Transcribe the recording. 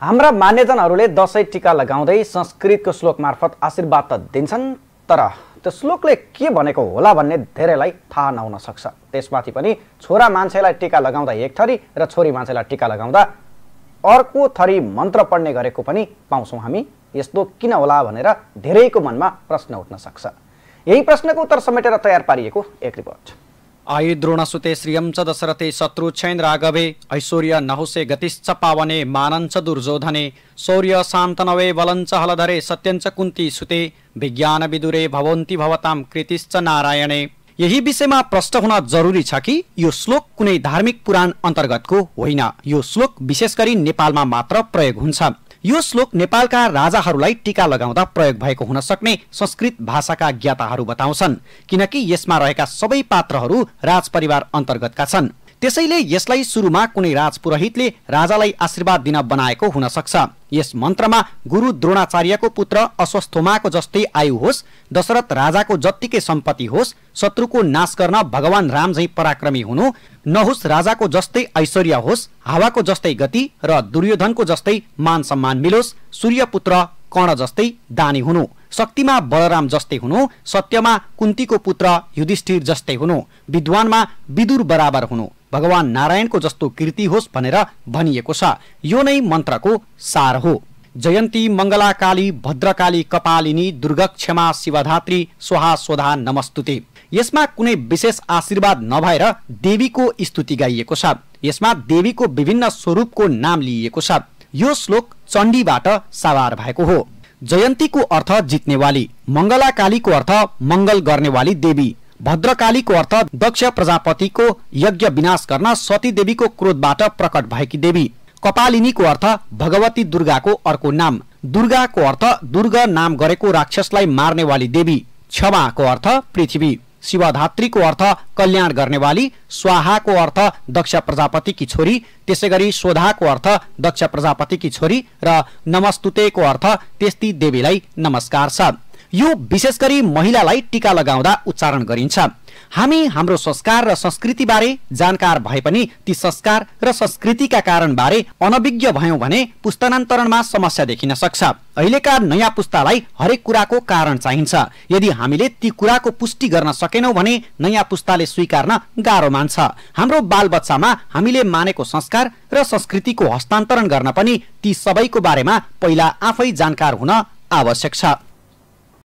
हाम्रा मान्यजनहरूले दसैँ टिका लगाउँदै संस्कृतको श्लोक मार्फत आशीर्वाद त दिन्छन् तर त्यो श्लोकले के भनेको होला भन्ने धेरैलाई थाहा नहुन सक्छ त्यसमाथि पनि छोरा मान्छेलाई टिका लगाउँदा एक थरी र छोरी मान्छेलाई टिका लगाउँदा अर्को थरी मन्त्र पढ्ने गरेको पनि पाउँछौँ हामी यस्तो किन होला भनेर धेरैको मनमा प्रश्न उठ्न सक्छ यही प्रश्नको उत्तर समेटेर तयार पारिएको एक रिपोर्ट आयु द्रोण श्रियं च दशरथे शत्रुच्छैन् ऐश्वर्य नहुसे गतिश्च पावने मानञ्च दुर्जोधने शौर्य सान्तनवे बलञ्च हलधरे सत्यञ्च कुन्ती सुते विदुरे भवन्ति भवतां कृतिश्च नारायणे यही विषयमा प्रश्न हुन जरुरी छ कि यो श्लोक कुनै धार्मिक पुराण अन्तर्गतको होइन यो श्लोक विशेष गरी नेपालमा मात्र प्रयोग हुन्छ यो श्लोक नेपालका राजाहरूलाई टीका लगाउँदा प्रयोग भएको हुन सक्ने संस्कृत भाषाका ज्ञाताहरू बताउँछन् किनकि यसमा रहेका सबै पात्रहरू राजपरिवार अन्तर्गतका छन् त्यसैले यसलाई सुरुमा कुनै राजपुरोहितले राजालाई आशीर्वाद दिन बनाएको हुन सक्छ यस मन्त्रमा गुरु द्रोणाचार्यको पुत्र अश्वस्थोमाको जस्तै आयु होस् दशरथ राजाको जत्तिकै सम्पत्ति होस् शत्रुको नाश गर्न भगवान राम झैँ पराक्रमी हुनु नहोस् राजाको जस्तै ऐश्वर्य होस् हावाको जस्तै गति र दुर्योधनको जस्तै मान सम्मान मिलोस् सूर्यपुत्र कर्ण जस्तै दानी हुनु शक्तिमा बलराम जस्तै हुनु सत्यमा कुन्तीको पुत्र युधिष्ठिर जस्तै हुनु विद्वानमा विदुर बराबर हुनु भगवान नारायणको जस्तो कृति होस् भनेर भनिएको छ यो नै मन्त्रको सार हो जयन्ती मङ्गलाकाली भद्रकाली कपालिनी दुर्गक्षमा शिवधात्री स्वाहा स्वधा नमस्तुते यसमा कुनै विशेष आशीर्वाद नभएर देवीको स्तुति गाइएको छ यसमा देवीको विभिन्न स्वरूपको नाम लिइएको छ यो श्लोक चण्डीबाट सावार भएको हो जयन्तीको अर्थ जित्नेवाली मङ्गलाकालीको अर्थ मङ्गल वाली देवी भद्रकालीको अर्थ दक्ष प्रजापतिको यज्ञ विनाश गर्न सती देवीको क्रोधबाट प्रकट भएकी देवी कपालिनीको अर्थ भगवती दुर्गाको अर्को नाम दुर्गाको अर्थ दुर्गा नाम गरेको राक्षसलाई मार्ने वाली देवी क्षमाको अर्थ पृथ्वी शिवधात्रीको अर्थ कल्याण गर्नेवाली स्वाहाको अर्थ दक्ष प्रजापतिकी छोरी त्यसै गरी शोधाको अर्थ दक्ष प्रजापतिकी छोरी र नमस्तुतेको अर्थ त्यस्ती देवीलाई नमस्कार छ यो विशेष गरी महिलालाई टिका लगाउँदा उच्चारण गरिन्छ हामी हाम्रो संस्कार र संस्कृति बारे जानकार भए पनि ती संस्कार र संस्कृतिका कारण बारे अनभिज्ञ भयौँ भने पुस्तान्तरणमा समस्या देखिन सक्छ अहिलेका नयाँ पुस्तालाई हरेक कुराको कारण चाहिन्छ यदि हामीले ती कुराको पुष्टि गर्न सकेनौँ भने नयाँ पुस्ताले स्वीकार्न गाह्रो मान्छ हाम्रो बालबच्चामा हामीले मानेको संस्कार र संस्कृतिको हस्तान्तरण गर्न पनि ती सबैको बारेमा पहिला आफै जानकार हुन आवश्यक छ